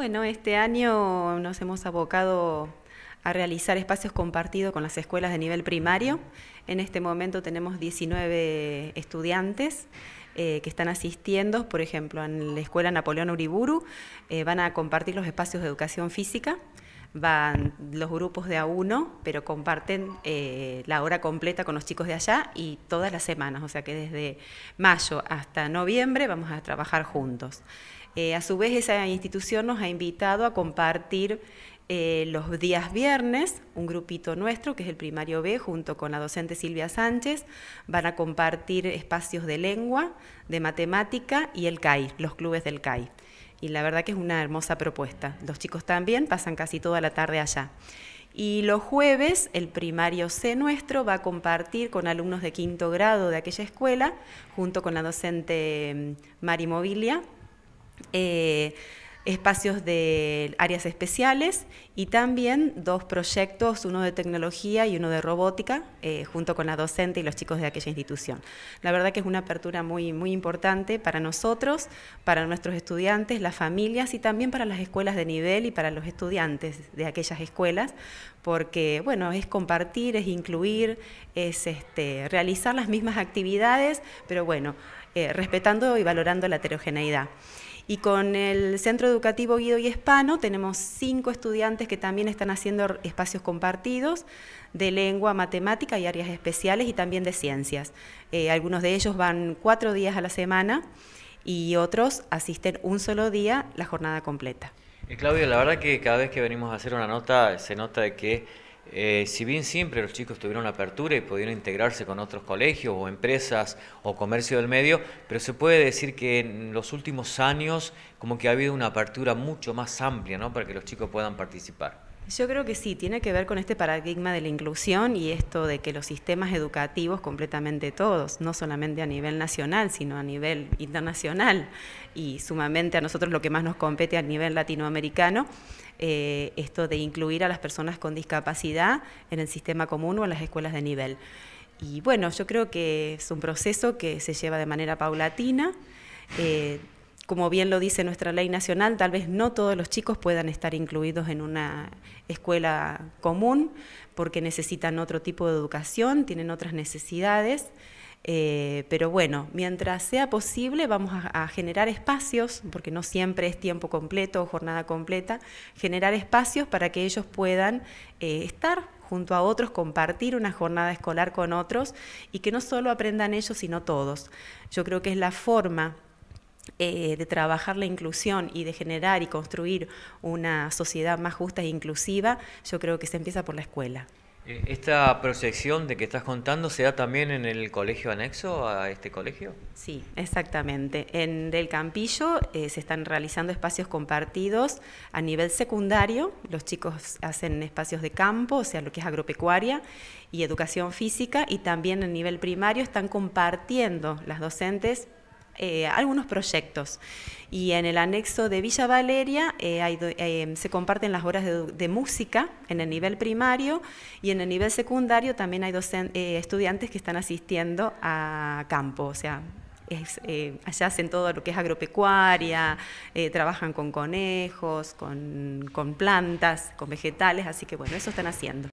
Bueno, este año nos hemos abocado a realizar espacios compartidos con las escuelas de nivel primario. En este momento tenemos 19 estudiantes eh, que están asistiendo, por ejemplo, en la escuela Napoleón Uriburu, eh, van a compartir los espacios de educación física, van los grupos de a uno, pero comparten eh, la hora completa con los chicos de allá y todas las semanas, o sea que desde mayo hasta noviembre vamos a trabajar juntos. Eh, a su vez, esa institución nos ha invitado a compartir eh, los días viernes, un grupito nuestro, que es el primario B, junto con la docente Silvia Sánchez, van a compartir espacios de lengua, de matemática y el CAI, los clubes del CAI. Y la verdad que es una hermosa propuesta. Los chicos también pasan casi toda la tarde allá. Y los jueves, el primario C nuestro va a compartir con alumnos de quinto grado de aquella escuela, junto con la docente mm, Mari Movilia. Eh, espacios de áreas especiales y también dos proyectos, uno de tecnología y uno de robótica, eh, junto con la docente y los chicos de aquella institución. La verdad que es una apertura muy, muy importante para nosotros, para nuestros estudiantes, las familias y también para las escuelas de nivel y para los estudiantes de aquellas escuelas, porque bueno, es compartir, es incluir, es este, realizar las mismas actividades, pero bueno, eh, respetando y valorando la heterogeneidad. Y con el Centro Educativo Guido y Hispano tenemos cinco estudiantes que también están haciendo espacios compartidos de lengua, matemática y áreas especiales y también de ciencias. Eh, algunos de ellos van cuatro días a la semana y otros asisten un solo día la jornada completa. Eh, Claudio, la verdad que cada vez que venimos a hacer una nota se nota de que eh, si bien siempre los chicos tuvieron apertura y pudieron integrarse con otros colegios o empresas o comercio del medio, pero se puede decir que en los últimos años como que ha habido una apertura mucho más amplia ¿no? para que los chicos puedan participar. Yo creo que sí, tiene que ver con este paradigma de la inclusión y esto de que los sistemas educativos, completamente todos, no solamente a nivel nacional, sino a nivel internacional y sumamente a nosotros lo que más nos compete a nivel latinoamericano, eh, esto de incluir a las personas con discapacidad en el sistema común o en las escuelas de nivel. Y bueno, yo creo que es un proceso que se lleva de manera paulatina. Eh, como bien lo dice nuestra ley nacional, tal vez no todos los chicos puedan estar incluidos en una escuela común porque necesitan otro tipo de educación, tienen otras necesidades. Eh, pero bueno, mientras sea posible vamos a, generar espacios, porque no siempre es tiempo completo o jornada completa, generar espacios para que ellos puedan eh, estar junto a otros, compartir una jornada escolar con otros y que no solo aprendan ellos, sino todos. Yo creo que es la forma eh, de trabajar la inclusión y de generar y construir una sociedad más justa e inclusiva, yo creo que se empieza por la escuela. Eh, ¿Esta proyección de que estás contando se da también en el colegio anexo a este colegio? Sí, exactamente. En Del Campillo eh, se están realizando espacios compartidos a nivel secundario. Los chicos hacen espacios de campo, o sea, lo que es agropecuaria y educación física, y también a nivel primario están compartiendo las docentes eh, algunos proyectos. Y en el anexo de Villa Valeria eh, eh, se comparten las horas de, música en el nivel primario y en el nivel secundario también hay dos estudiantes que están asistiendo a campo, o sea, allá hacen todo lo que es agropecuaria, trabajan con conejos, con plantas, con vegetales, así que bueno, eso están haciendo.